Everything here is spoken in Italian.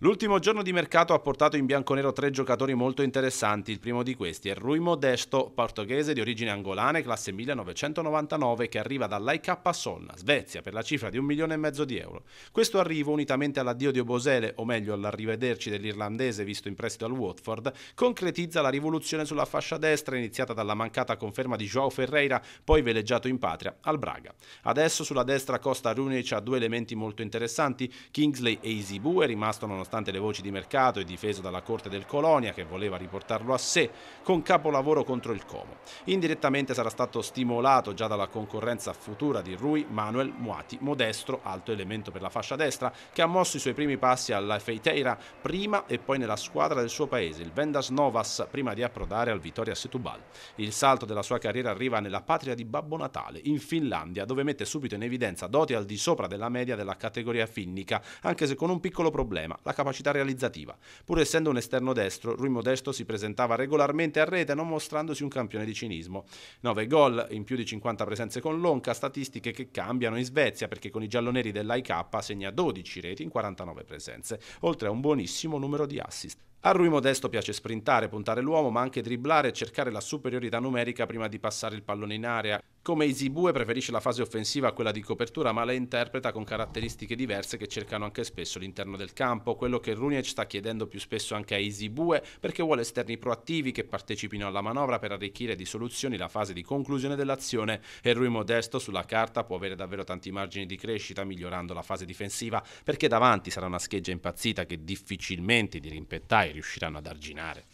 L'ultimo giorno di mercato ha portato in bianconero tre giocatori molto interessanti. Il primo di questi è Rui Modesto, portoghese di origine angolane, classe 1999, che arriva dall'IK Solna, Svezia, per la cifra di un milione e mezzo di euro. Questo arrivo, unitamente all'addio di Obosele, o meglio all'arrivederci dell'irlandese visto in prestito al Watford, concretizza la rivoluzione sulla fascia destra iniziata dalla mancata conferma di João Ferreira, poi veleggiato in patria, al Braga. Adesso sulla destra Costa Runic ha due elementi molto interessanti, Kingsley e Isibu è rimasto nonostante nonostante le voci di mercato e difeso dalla corte del Colonia che voleva riportarlo a sé con capolavoro contro il Como. Indirettamente sarà stato stimolato già dalla concorrenza futura di Rui Manuel Muati, modestro alto elemento per la fascia destra che ha mosso i suoi primi passi alla Feiteira prima e poi nella squadra del suo paese, il Vendas Novas, prima di approdare al Vittoria Setubal. Il salto della sua carriera arriva nella patria di Babbo Natale, in Finlandia, dove mette subito in evidenza doti al di sopra della media della categoria finnica, anche se con un piccolo problema, la capacità realizzativa. Pur essendo un esterno destro, Rui Modesto si presentava regolarmente a rete non mostrandosi un campione di cinismo. 9 gol in più di 50 presenze con l'Onca, statistiche che cambiano in Svezia perché con i gialloneri dell'AIK segna 12 reti in 49 presenze, oltre a un buonissimo numero di assist. A Rui Modesto piace sprintare, puntare l'uomo, ma anche driblare e cercare la superiorità numerica prima di passare il pallone in area come Isibue preferisce la fase offensiva a quella di copertura, ma la interpreta con caratteristiche diverse che cercano anche spesso l'interno del campo, quello che Runic sta chiedendo più spesso anche a Isibue perché vuole esterni proattivi che partecipino alla manovra per arricchire di soluzioni la fase di conclusione dell'azione e Rui Modesto sulla carta può avere davvero tanti margini di crescita migliorando la fase difensiva perché davanti sarà una scheggia impazzita che difficilmente i dirimpettai riusciranno ad arginare.